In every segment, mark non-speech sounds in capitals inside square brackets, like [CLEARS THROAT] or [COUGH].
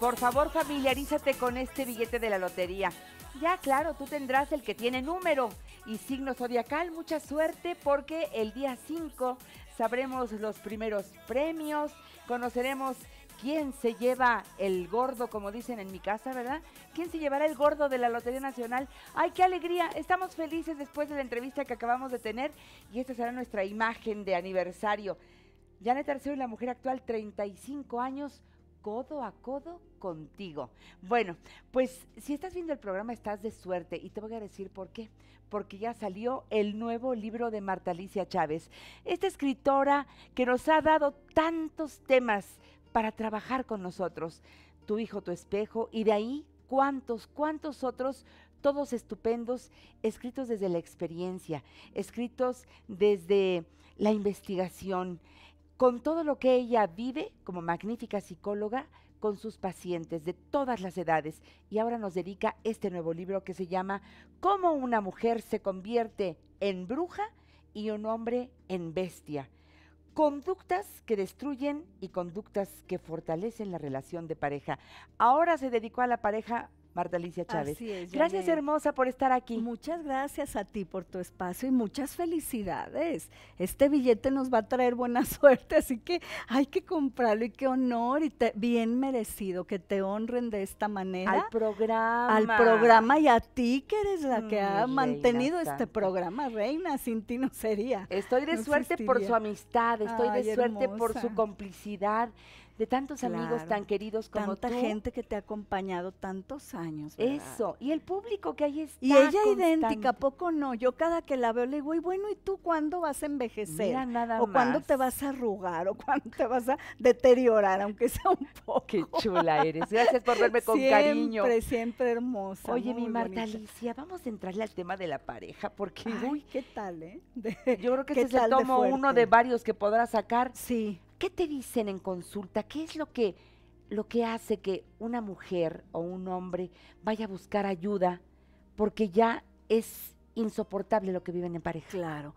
Por favor, familiarízate con este billete de la lotería. Ya, claro, tú tendrás el que tiene número y signo zodiacal. Mucha suerte porque el día 5 sabremos los primeros premios, conoceremos quién se lleva el gordo, como dicen en mi casa, ¿verdad? ¿Quién se llevará el gordo de la Lotería Nacional? ¡Ay, qué alegría! Estamos felices después de la entrevista que acabamos de tener y esta será nuestra imagen de aniversario. Janet Arceo y la mujer actual, 35 años, codo a codo contigo. Bueno, pues si estás viendo el programa estás de suerte y te voy a decir por qué. Porque ya salió el nuevo libro de Marta Alicia Chávez, esta escritora que nos ha dado tantos temas para trabajar con nosotros. Tu hijo, tu espejo y de ahí cuántos, cuántos otros todos estupendos, escritos desde la experiencia, escritos desde la investigación, con todo lo que ella vive como magnífica psicóloga con sus pacientes de todas las edades y ahora nos dedica este nuevo libro que se llama Cómo una mujer se convierte en bruja y un hombre en bestia. Conductas que destruyen y conductas que fortalecen la relación de pareja. Ahora se dedicó a la pareja Marta Alicia Chávez. gracias hermosa por estar aquí. Muchas gracias a ti por tu espacio y muchas felicidades. Este billete nos va a traer buena [LAUGHS] suerte, así que hay que comprarlo y qué honor y bien merecido que te honren de esta manera. Al programa. Al programa y a ti que eres la que ha mm, mantenido este programa, reina, sin ti no sería. Estoy de suerte por su amistad, estoy de suerte por su complicidad de tantos amigos tan queridos como tanta gente que te ha acompañado tantos años. Eso, y el público que hay está. Y ella idéntica, poco no. Yo cada que la veo le digo, y bueno, ¿y tú cuándo vas a envejecer? Mira nada o cuándo te vas a arrugar, o cuándo te vas a deteriorar, aunque sea un [LAUGHS] poco. Qué chula eres. Gracias por verme con cariño. Siempre, siempre hermosa. Oye, mi Marta Alicia, vamos a entrarle al tema de la pareja, porque. uy, ¿qué tal, eh? [LAUGHS] yo creo que ese es el tomo uno de varios que podrás sacar. Sí. ¿Qué te dicen en consulta? ¿Qué es lo que, lo que hace que una mujer o un hombre vaya a buscar ayuda porque ya es insoportable lo que viven en pareja? Claro.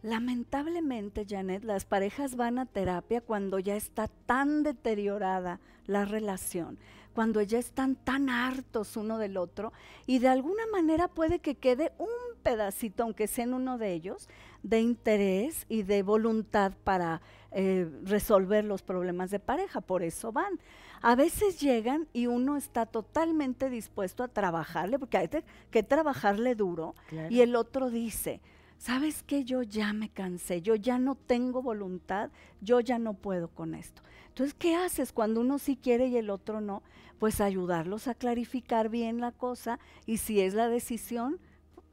Lamentablemente, Janet, las parejas van a terapia cuando ya está tan deteriorada la relación, cuando ya están tan hartos uno del otro y de alguna manera puede que quede un pedacito, aunque sea en uno de ellos, de interés y de voluntad para eh, resolver los problemas de pareja, por eso van. A veces llegan y uno está totalmente dispuesto a trabajarle, porque hay que trabajarle duro, y el otro dice, ¿sabes qué? Yo ya me cansé, yo ya no tengo voluntad, yo ya no puedo con esto. Entonces, ¿qué haces cuando uno sí quiere y el otro no? Pues ayudarlos a clarificar bien la cosa y si es la decisión,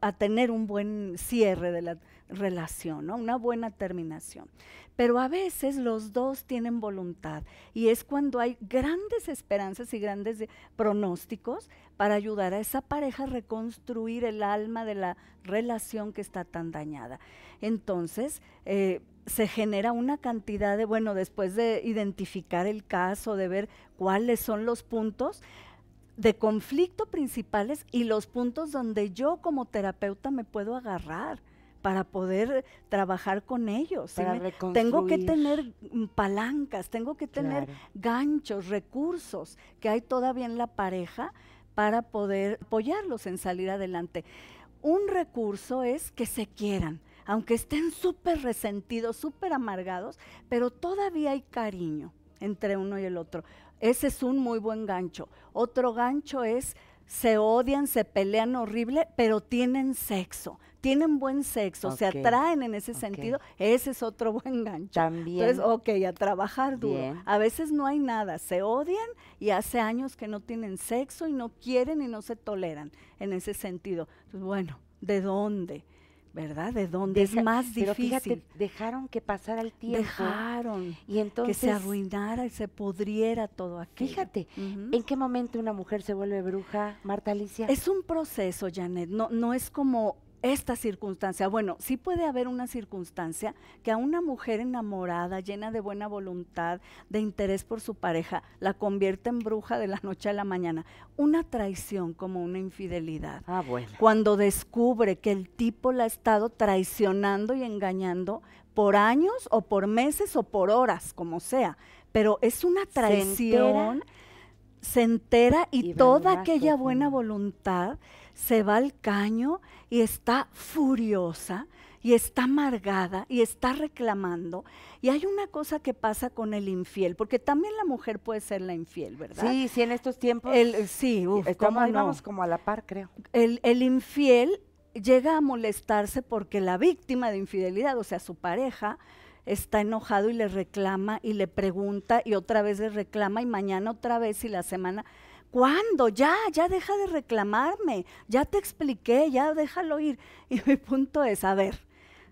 a tener un buen cierre de la relación, una buena terminación. Pero a veces los dos tienen voluntad y es cuando hay grandes esperanzas y grandes pronósticos para ayudar a esa pareja a reconstruir el alma de la relación que está tan dañada. Entonces, eh, se genera una cantidad de, bueno, después de identificar el caso, de ver cuáles son los puntos, de conflicto principales y los puntos donde yo como terapeuta me puedo agarrar para poder trabajar con ellos. tengo que tener palancas, tengo que tener ganchos, recursos que hay todavía en la pareja para poder apoyarlos en salir adelante. Un recurso es que se quieran, aunque estén súper resentidos, súper amargados, pero todavía hay cariño entre uno y el otro. Ese es un muy buen gancho. Otro gancho es, se odian, se pelean horrible, pero tienen sexo. Tienen buen sexo, se atraen en ese sentido, ese es otro buen gancho. También. Entonces, ok, a trabajar duro. A veces no hay nada, se odian y hace años que no tienen sexo y no quieren y no se toleran en ese sentido. Entonces, pues, bueno, ¿de dónde? ¿verdad? De dónde es más difícil. fíjate, dejaron que pasara el tiempo. Dejaron. Y entonces. Que se arruinara y se pudriera todo aquello. Fíjate, ¿en qué momento una mujer se vuelve bruja, Marta Alicia? Es un proceso, Janet. No, no es como esta circunstancia. Bueno, sí puede haber una circunstancia que a una mujer enamorada, llena de buena voluntad, de interés por su pareja, la convierte en bruja de la noche a la mañana. Una traición como una infidelidad. Ah, bueno. Cuando descubre que el tipo la ha estado traicionando y engañando por años o por meses o por horas, como sea. Pero es una traición. Se entera, y toda aquella buena voluntad se va al caño y está furiosa y está amargada y está reclamando. Y hay una cosa que pasa con el infiel, porque también la mujer puede ser la infiel, ¿verdad? Sí, sí, en estos tiempos. sí, estamos, como a la par, creo. El, el infiel llega a molestarse porque la víctima de infidelidad, o sea, su pareja, está enojado y le reclama y le pregunta y otra vez le reclama y mañana otra vez y la semana ¿Cuándo? Ya, ya deja de reclamarme, ya te expliqué, ya déjalo ir. [LAUGHS] Y mi punto es, a ver,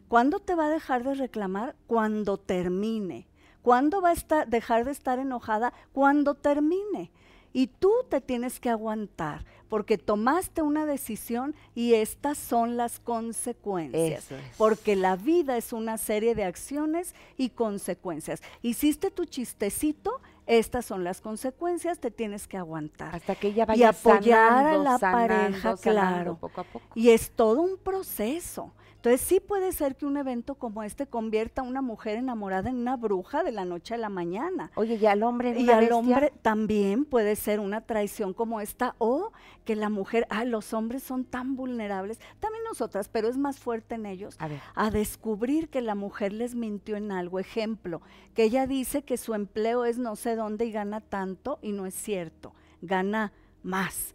¿cuándo te va a dejar de reclamar? Cuando termine. ¿Cuándo va a dejar de estar enojada? Cuando termine. Y tú te tienes que aguantar porque tomaste una decisión y estas son las consecuencias. Porque la vida es una serie de acciones y consecuencias. Hiciste tu chistecito estas son las consecuencias, te tienes que aguantar. Hasta que ella vaya Y apoyar a la pareja, claro. Poco a poco. Y es todo un proceso. Entonces sí puede ser que un evento como este convierta a una mujer enamorada en una bruja de la noche a la mañana. Oye, y al hombre al hombre también puede ser una traición como esta o que la mujer, ah, los hombres son tan vulnerables, también nosotras, pero es más fuerte en ellos, a, a descubrir que la mujer les mintió en algo. Ejemplo, que ella dice que su empleo es no sé dónde y gana tanto y no es cierto, gana más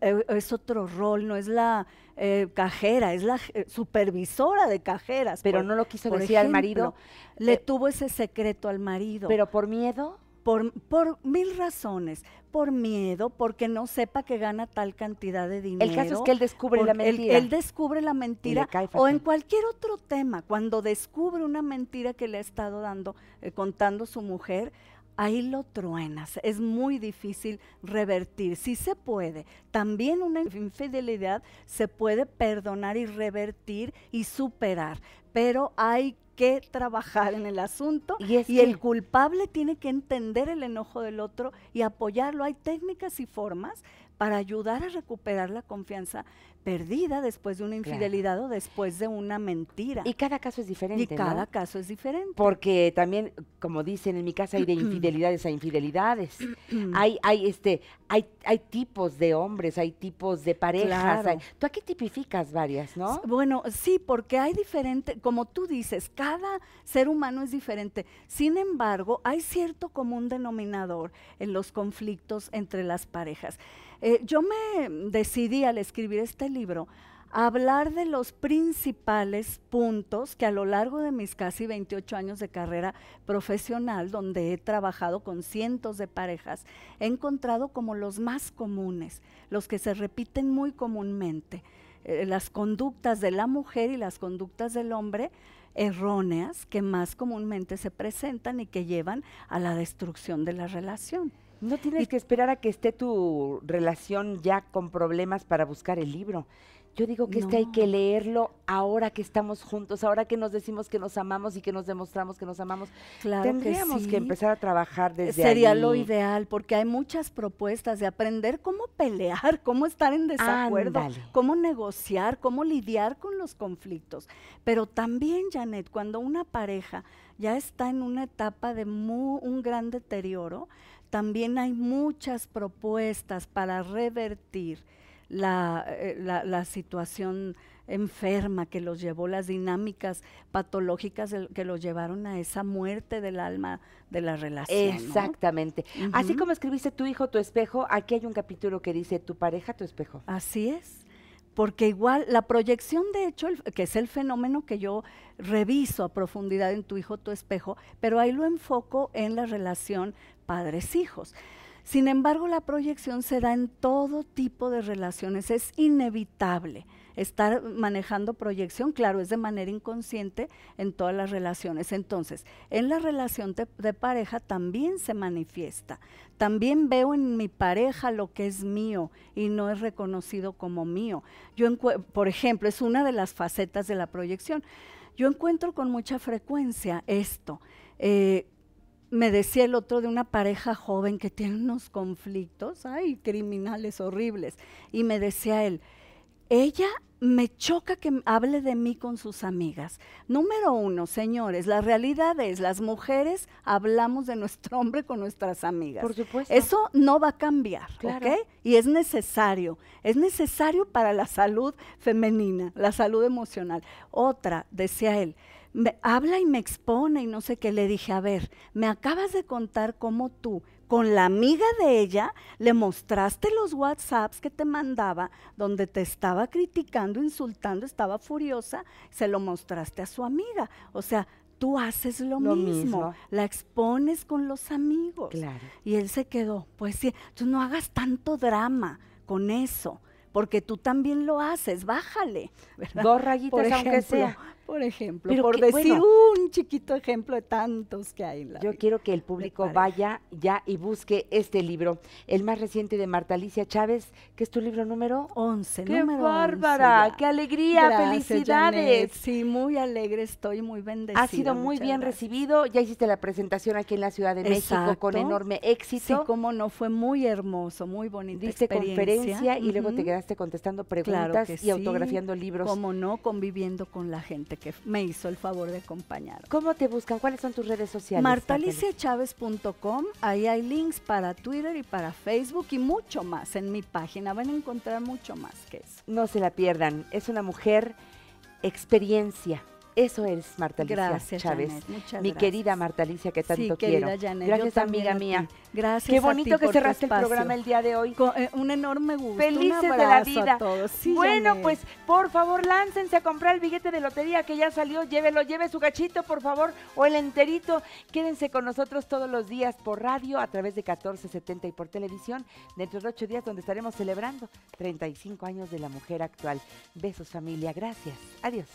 eh, es otro rol, no es la eh, cajera, es la eh, supervisora de cajeras. Pero no lo quiso decir al marido. Le tuvo ese secreto al marido. ¿Pero por miedo? Por, por, mil razones, por miedo, porque no sepa que gana tal cantidad de dinero. El caso es que él descubre la mentira. Él, descubre la mentira o en cualquier otro tema, cuando descubre una mentira que le ha estado dando, contando su mujer, ahí lo truenas. Es muy difícil revertir. si se puede. También una infidelidad se puede perdonar y revertir y superar, pero hay que trabajar en el asunto y el culpable tiene que entender el enojo del otro y apoyarlo. Hay técnicas y formas para ayudar a recuperar la confianza perdida después de una infidelidad o después de una mentira. Y cada caso es diferente. Y cada caso es diferente. Porque también, como dicen en mi casa, hay de [CLEARS THROAT] infidelidades a infidelidades. [CLEARS THROAT] hay, hay, este, hay, hay tipos de hombres, hay tipos de parejas. tú aquí tipificas varias, ¿no? Bueno, sí, porque hay diferente, como tú dices, cada ser humano es diferente. Sin embargo, hay cierto común denominador en los conflictos entre las parejas. Eh, yo me decidí al escribir este libro a hablar de los principales puntos que a lo largo de mis casi 28 años de carrera profesional, donde he trabajado con cientos de parejas, he encontrado como los más comunes, los que se repiten muy comúnmente, eh, las conductas de la mujer y las conductas del hombre erróneas que más comúnmente se presentan y que llevan a la destrucción de la relación. No tienes que esperar a que esté tu relación ya con problemas para buscar el libro. Yo digo que es que hay que leerlo ahora que estamos juntos, ahora que nos decimos que nos amamos y que nos demostramos que nos amamos. Claro Tendríamos que, sí. que empezar a trabajar desde Sería lo ideal, porque hay muchas propuestas de aprender cómo pelear, [LAUGHS] cómo estar en desacuerdo, cómo negociar, cómo lidiar con los conflictos. Pero también, Janet, cuando una pareja ya está en una etapa de un gran deterioro, también hay muchas propuestas para revertir eh, la, situación enferma que los llevó, las dinámicas patológicas que los llevaron a esa muerte del alma de la relación. Exactamente. Así como escribiste tu hijo, tu espejo, aquí hay un capítulo que dice tu pareja, tu espejo. Así es. Porque igual la proyección, de hecho, que es el fenómeno que yo reviso a profundidad en tu hijo, tu espejo, pero ahí lo enfoco en la relación padres-hijos. Sin embargo, la proyección se da en todo tipo de relaciones, es inevitable estar manejando proyección, claro, es de manera inconsciente en todas las relaciones. Entonces, en la relación de, pareja también se manifiesta. También veo en mi pareja lo que es mío y no es reconocido como mío. Yo, por ejemplo, es una de las facetas de la proyección. Yo encuentro con mucha frecuencia esto. Eh, me decía el otro de una pareja joven que tiene unos conflictos, hay criminales horribles, y me decía él, ella me choca que hable de mí con sus amigas. Número uno, señores, la realidad es, las mujeres hablamos de nuestro hombre con nuestras amigas. Por supuesto. Eso no va a cambiar, ¿ok? Y es necesario, es necesario para la salud femenina, la salud emocional. Otra, decía él, me habla y me expone y no sé qué. Le dije, a ver, me acabas de contar cómo tú, con la amiga de ella, le mostraste los WhatsApps que te mandaba, donde te estaba criticando, insultando, estaba furiosa, se lo mostraste a su amiga. O sea, tú haces lo, mismo. la expones con los amigos. Claro. Y él se quedó, pues sí, tú no hagas tanto drama con eso porque tú también lo haces, bájale. ¿verdad? Dos rayitas, aunque sea. Por ejemplo, por decir un chiquito ejemplo de tantos que hay Yo quiero que el público vaya ya y busque este libro, el más reciente de Marta Alicia Chávez, que es tu libro número 11. ¡Qué bárbara! ¡Qué alegría! ¡Felicidades! Sí, muy alegre, estoy muy bendecida. Ha sido muy bien recibido, ya hiciste la presentación aquí en la Ciudad de México con enorme éxito. Sí, cómo no, fue muy hermoso, muy bonito. Diste conferencia y luego te quedaste contestando preguntas y autografiando libros. Cómo no, conviviendo con la gente que me hizo el favor de acompañar. ¿Cómo te buscan? ¿Cuáles son tus redes sociales? martaliciachavez.com, ahí hay links para Twitter y para Facebook y mucho más en mi página. Van a encontrar mucho más que eso. No se la pierdan, es una mujer experiencia eso es Marta Alicia Chávez. mi querida Marta Alicia, que tanto quiero. gracias, amiga mía. Gracias. Qué bonito que cerraste el programa el día de hoy. Con, eh, un enorme gusto. Felices de la vida. bueno, pues por favor, láncense a comprar el billete de lotería que ya salió. Llévelo, lleve su gachito, por favor, o el enterito. Quédense con nosotros todos los días por radio, a través de 1470 y por televisión, dentro de ocho días, donde estaremos celebrando 35 años de la mujer actual. Besos, familia. Gracias. Adiós.